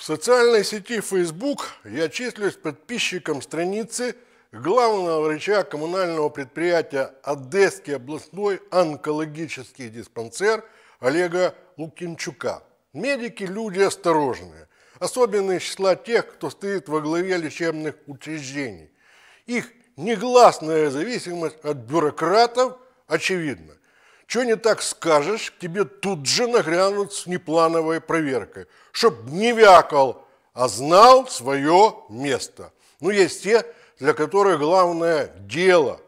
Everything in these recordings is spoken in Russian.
В социальной сети Facebook я числюсь подписчиком страницы главного врача коммунального предприятия Одесский областной онкологический диспансер Олега Лукинчука. Медики – люди осторожные, особенно из числа тех, кто стоит во главе лечебных учреждений. Их негласная зависимость от бюрократов очевидна. Что не так скажешь, тебе тут же нагрянут с неплановой проверкой, чтоб не вякал, а знал свое место. Ну, есть те, для которых главное дело,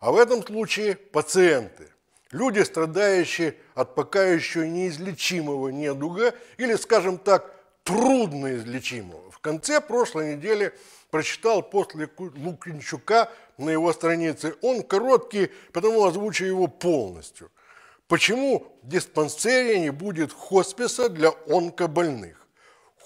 а в этом случае пациенты. Люди, страдающие от пока еще неизлечимого недуга или, скажем так, трудноизлечимого. В конце прошлой недели прочитал после Лукинчука на его странице. Он короткий, потому озвучу его полностью – Почему диспансерия не будет хосписа для онкобольных?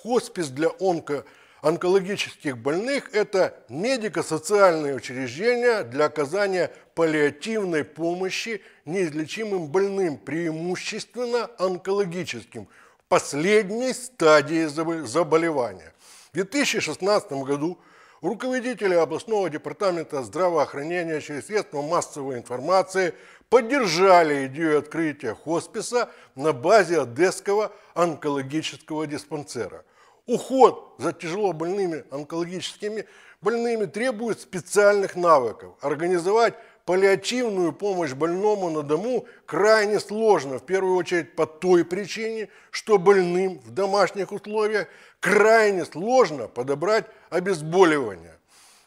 Хоспис для онко онкологических больных – это медико-социальное учреждение для оказания паллиативной помощи неизлечимым больным, преимущественно онкологическим, в последней стадии заболевания. В 2016 году руководители областного департамента здравоохранения через средства массовой информации поддержали идею открытия хосписа на базе Одесского онкологического диспансера. Уход за тяжело больными онкологическими больными требует специальных навыков. Организовать паллиативную помощь больному на дому крайне сложно, в первую очередь по той причине, что больным в домашних условиях крайне сложно подобрать обезболивание.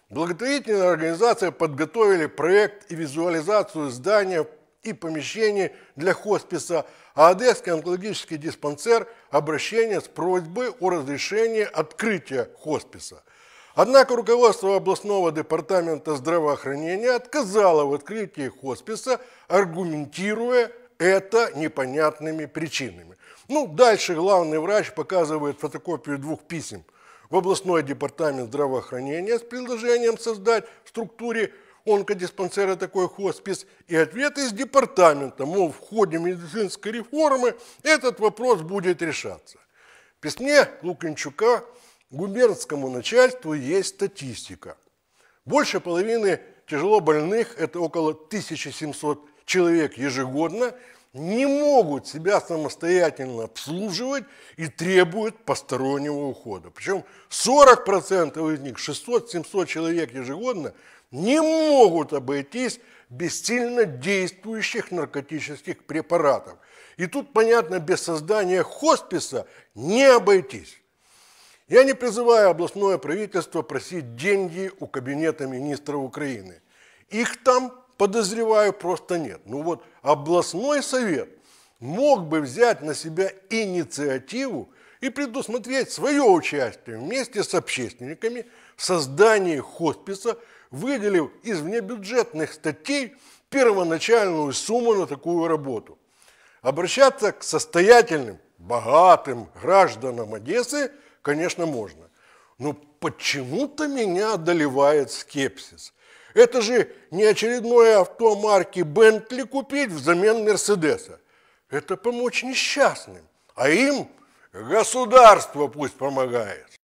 Благотворительная организация подготовили проект и визуализацию здания и помещений для хосписа, а Одесский онкологический диспансер – обращение с просьбой о разрешении открытия хосписа – Однако руководство областного департамента здравоохранения отказало в открытии хосписа, аргументируя это непонятными причинами. Ну, дальше главный врач показывает фотокопию двух писем в областной департамент здравоохранения с предложением создать в структуре онкодиспансера такой хоспис и ответ из департамента, мол, в ходе медицинской реформы этот вопрос будет решаться. В письме Лукинчука – губернскому начальству есть статистика. Больше половины тяжело больных, это около 1700 человек ежегодно, не могут себя самостоятельно обслуживать и требуют постороннего ухода. Причем 40% из них, 600-700 человек ежегодно, не могут обойтись без сильно действующих наркотических препаратов. И тут, понятно, без создания хосписа не обойтись. Я не призываю областное правительство просить деньги у кабинета министра Украины. Их там, подозреваю, просто нет. Ну вот областной совет мог бы взять на себя инициативу и предусмотреть свое участие вместе с общественниками в создании хосписа, выделив из внебюджетных статей первоначальную сумму на такую работу. Обращаться к состоятельным, богатым гражданам Одессы – Конечно, можно. Но почему-то меня одолевает скепсис. Это же не очередное авто марки Бентли купить взамен Мерседеса. Это помочь несчастным, а им государство пусть помогает.